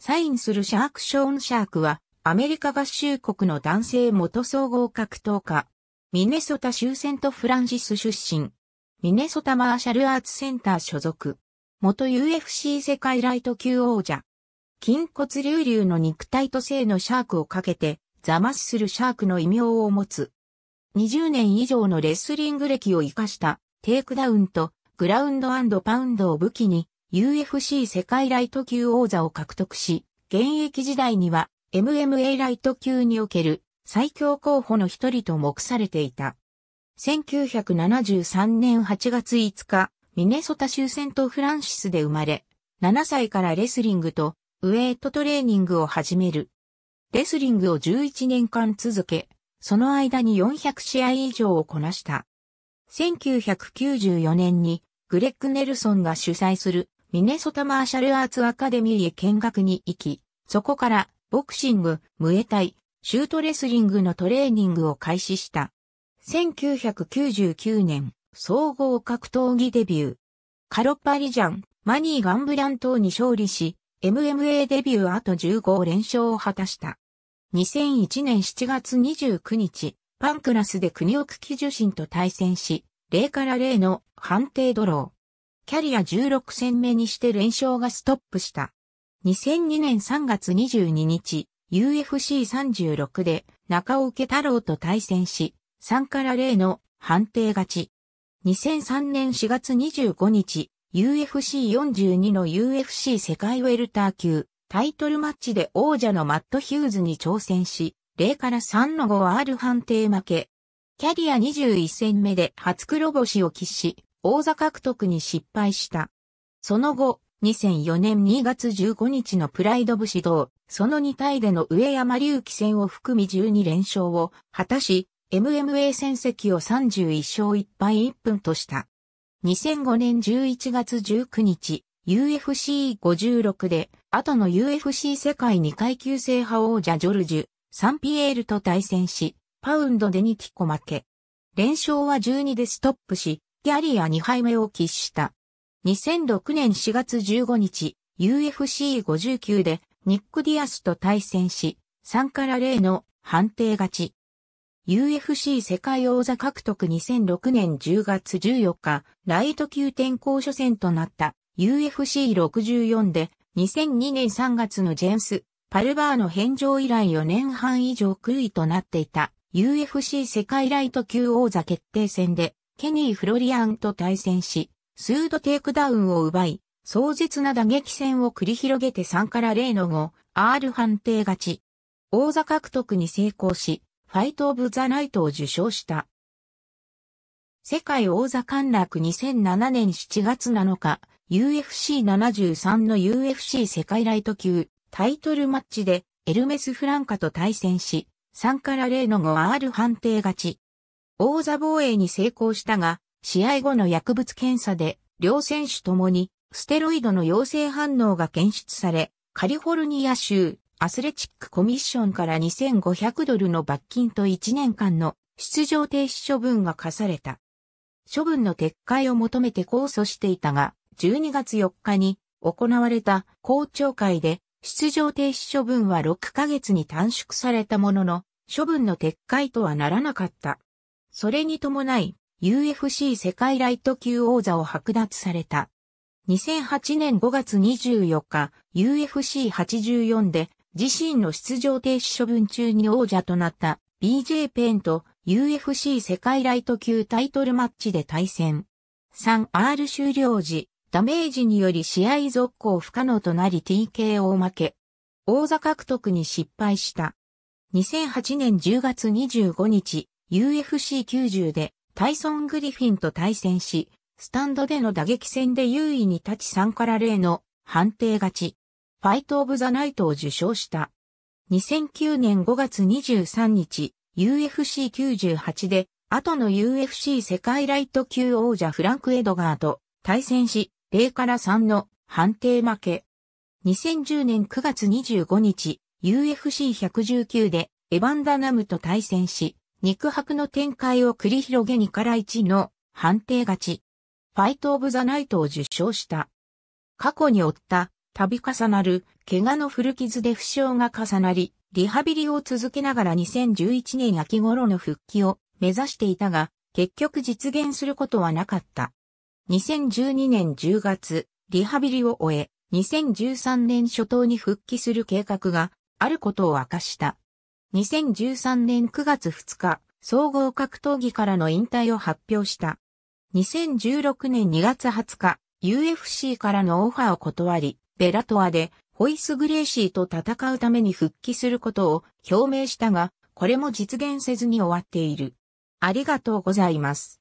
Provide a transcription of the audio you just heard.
サインするシャーク・ショーン・シャークは、アメリカ合衆国の男性元総合格闘家。ミネソタ州セントフランシス出身。ミネソタマーシャルアーツセンター所属。元 UFC 世界ライト級王者。筋骨隆々の肉体と性のシャークをかけて、ザマスするシャークの異名を持つ。20年以上のレスリング歴を活かした、テイクダウンと、グラウンドパウンドを武器に、UFC 世界ライト級王座を獲得し、現役時代には MMA ライト級における最強候補の一人と目されていた。1973年8月5日、ミネソタ州セントフランシスで生まれ、7歳からレスリングとウェイトトレーニングを始める。レスリングを11年間続け、その間に400試合以上をこなした。1994年にグレッグ・ネルソンが主催するミネソタマーシャルアーツアカデミーへ見学に行き、そこからボクシング、ムエタイ、シュートレスリングのトレーニングを開始した。1999年、総合格闘技デビュー。カロッパリジャン、マニー・ガンブラン等に勝利し、MMA デビュー後15連勝を果たした。2001年7月29日、パンクラスで国奥基受信と対戦し、0から0の判定ドロー。キャリア16戦目にして連勝がストップした。2002年3月22日、UFC36 で中受太郎と対戦し、3から0の判定勝ち。2003年4月25日、UFC42 の UFC 世界ウェルター級タイトルマッチで王者のマット・ヒューズに挑戦し、0から3の 5R 判定負け。キャリア21戦目で初黒星を喫し、王座獲得に失敗した。その後、2004年2月15日のプライド武士道、その2体での上山隆起戦を含み12連勝を果たし、MMA 戦績を31勝1敗1分とした。2005年11月19日、UFC56 で、後の UFC 世界2階級制覇王者ジョルジュ、サンピエールと対戦し、パウンドで2ティコ負け。連勝は12でストップし、キャリア2敗目を喫した。2006年4月15日、UFC59 でニック・ディアスと対戦し、3から0の判定勝ち。UFC 世界王座獲得2006年10月14日、ライト級転向初戦となった UFC64 で2002年3月のジェンス・パルバーの返上以来4年半以上空位となっていた UFC 世界ライト級王座決定戦でケニー・フロリアンと対戦し、スードテイクダウンを奪い、壮絶な打撃戦を繰り広げて3から0の5、R 判定勝ち。王座獲得に成功し、ファイト・オブ・ザ・ナイトを受賞した。世界王座陥落2007年7月7日、UFC73 の UFC 世界ライト級タイトルマッチでエルメス・フランカと対戦し、3から0の 5R 判定勝ち。王座防衛に成功したが、試合後の薬物検査で、両選手ともに、ステロイドの陽性反応が検出され、カリフォルニア州、アスレチックコミッションから2500ドルの罰金と1年間の出場停止処分が課された。処分の撤回を求めて控訴していたが、12月4日に行われた校長会で出場停止処分は6ヶ月に短縮されたものの、処分の撤回とはならなかった。それに伴い、UFC 世界ライト級王座を剥奪された。2008年5月24日、UFC84 で自身の出場停止処分中に王者となった BJ ペンと UFC 世界ライト級タイトルマッチで対戦。3R 終了時、ダメージにより試合続行不可能となり TKO を負け、王座獲得に失敗した。2008年10月25日、UFC90 でタイソン・グリフィンと対戦し、スタンドでの打撃戦で優位に立ち3から0の判定勝ち。ファイト・オブ・ザ・ナイトを受賞した。2009年5月23日、UFC98 で、後の UFC 世界ライト級王者フランク・エドガーと対戦し、0から3の判定負け。2010年9月25日、UFC119 でエヴァンダナムと対戦し、肉薄の展開を繰り広げ2から1の判定勝ち。ファイト・オブ・ザ・ナイトを受賞した。過去に負った度重なる怪我の古傷で負傷が重なり、リハビリを続けながら2011年秋頃の復帰を目指していたが、結局実現することはなかった。2012年10月、リハビリを終え、2013年初頭に復帰する計画があることを明かした。2013年9月2日、総合格闘技からの引退を発表した。2016年2月20日、UFC からのオファーを断り、ベラトアでホイス・グレイシーと戦うために復帰することを表明したが、これも実現せずに終わっている。ありがとうございます。